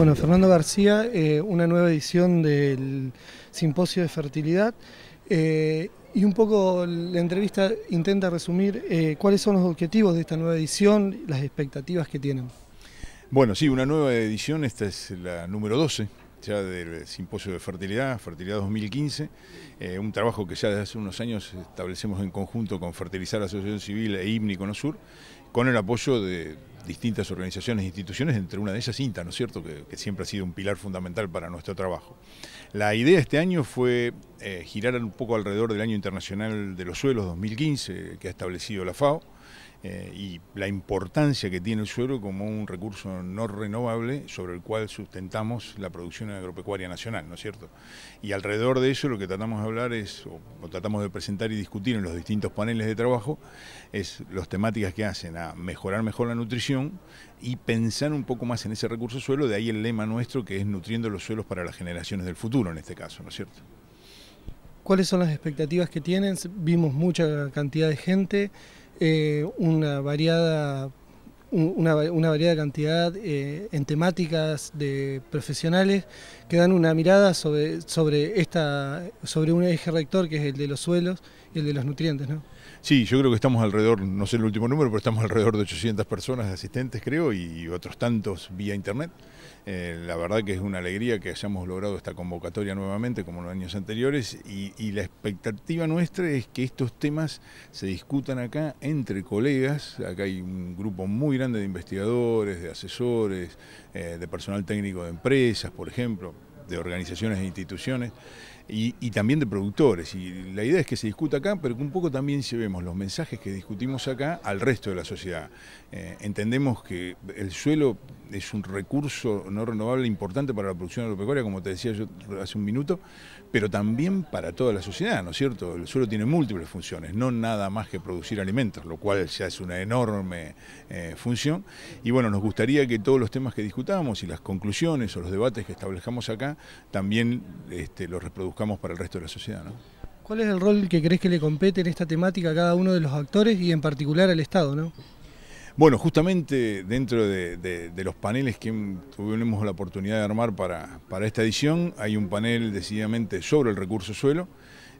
Bueno, Fernando García, eh, una nueva edición del Simposio de Fertilidad. Eh, y un poco la entrevista intenta resumir eh, cuáles son los objetivos de esta nueva edición, las expectativas que tienen. Bueno, sí, una nueva edición, esta es la número 12, ya del Simposio de Fertilidad, Fertilidad 2015, eh, un trabajo que ya desde hace unos años establecemos en conjunto con Fertilizar la Asociación Civil e IBNI Conosur, con el apoyo de distintas organizaciones e instituciones, entre una de ellas INTA, ¿no es cierto?, que, siempre ha sido un pilar fundamental para nuestro trabajo. La idea este año fue eh, girar un poco alrededor del Año Internacional de los Suelos 2015, que ha establecido la FAO, eh, y la importancia que tiene el suelo como un recurso no renovable sobre el cual sustentamos la producción agropecuaria nacional, ¿no es cierto? Y alrededor de eso lo que tratamos de hablar es, o tratamos de presentar y discutir en los distintos paneles de trabajo, es las temáticas que hacen a mejorar mejor la nutrición y pensar un poco más en ese recurso suelo, de ahí el lema nuestro que es nutriendo los suelos para las generaciones del futuro en este caso, ¿no es cierto? cuáles son las expectativas que tienen. Vimos mucha cantidad de gente, eh, una variada una, una variada cantidad eh, en temáticas de profesionales que dan una mirada sobre, sobre, esta, sobre un eje rector que es el de los suelos y el de los nutrientes. ¿no? Sí, yo creo que estamos alrededor, no sé el último número, pero estamos alrededor de 800 personas asistentes, creo, y otros tantos vía internet. Eh, la verdad que es una alegría que hayamos logrado esta convocatoria nuevamente, como en los años anteriores, y, y la expectativa nuestra es que estos temas se discutan acá entre colegas. Acá hay un grupo muy de investigadores, de asesores, eh, de personal técnico de empresas, por ejemplo de organizaciones e instituciones y, también de productores. Y la idea es que se discuta acá, pero que un poco también llevemos los mensajes que discutimos acá al resto de la sociedad. Eh, entendemos que el suelo es un recurso no renovable importante para la producción agropecuaria, como te decía yo hace un minuto, pero también para toda la sociedad, ¿no es cierto? El suelo tiene múltiples funciones, no nada más que producir alimentos, lo cual ya es una enorme eh, función. Y bueno, nos gustaría que todos los temas que discutamos y las conclusiones o los debates que establezcamos acá también este, lo reproduzcamos para el resto de la sociedad. ¿Cuál es el rol que crees que le compete en esta temática a cada uno de los actores y en particular al Estado? Bueno, justamente dentro de, los paneles que tuvimos la oportunidad de armar para, para esta edición, hay un panel decididamente sobre el recurso suelo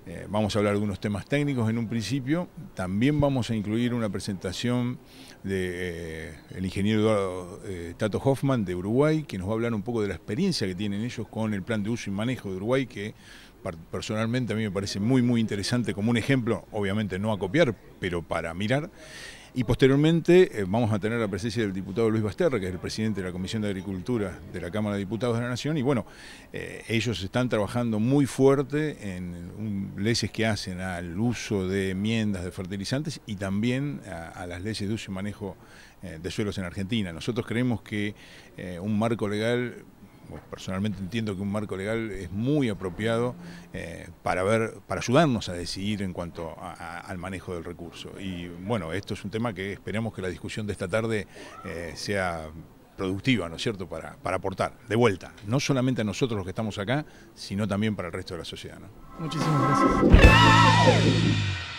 eh, vamos a hablar de unos temas técnicos en un principio. También vamos a incluir una presentación del de, eh, ingeniero Eduardo eh, Tato Hoffman de Uruguay, que nos va a hablar un poco de la experiencia que tienen ellos con el plan de uso y manejo de Uruguay, que personalmente a mí me parece muy, muy interesante como un ejemplo, obviamente no a copiar, pero para mirar. Y posteriormente eh, vamos a tener la presencia del diputado Luis Basterra, que es el presidente de la Comisión de Agricultura de la Cámara de Diputados de la Nación. Y bueno, eh, ellos están trabajando muy fuerte en leyes que hacen al uso de enmiendas de fertilizantes y también a, las leyes de uso y manejo eh, de suelos en Argentina. Nosotros creemos que un marco legal personalmente entiendo que un marco legal es muy apropiado eh, para ver, para ayudarnos a decidir en cuanto al manejo del recurso. Y bueno, esto es un tema que esperamos que la discusión de esta tarde eh, sea productiva, ¿no es cierto?, para, aportar, de vuelta, no solamente a nosotros los que estamos acá, sino también para el resto de la sociedad. Muchísimas gracias.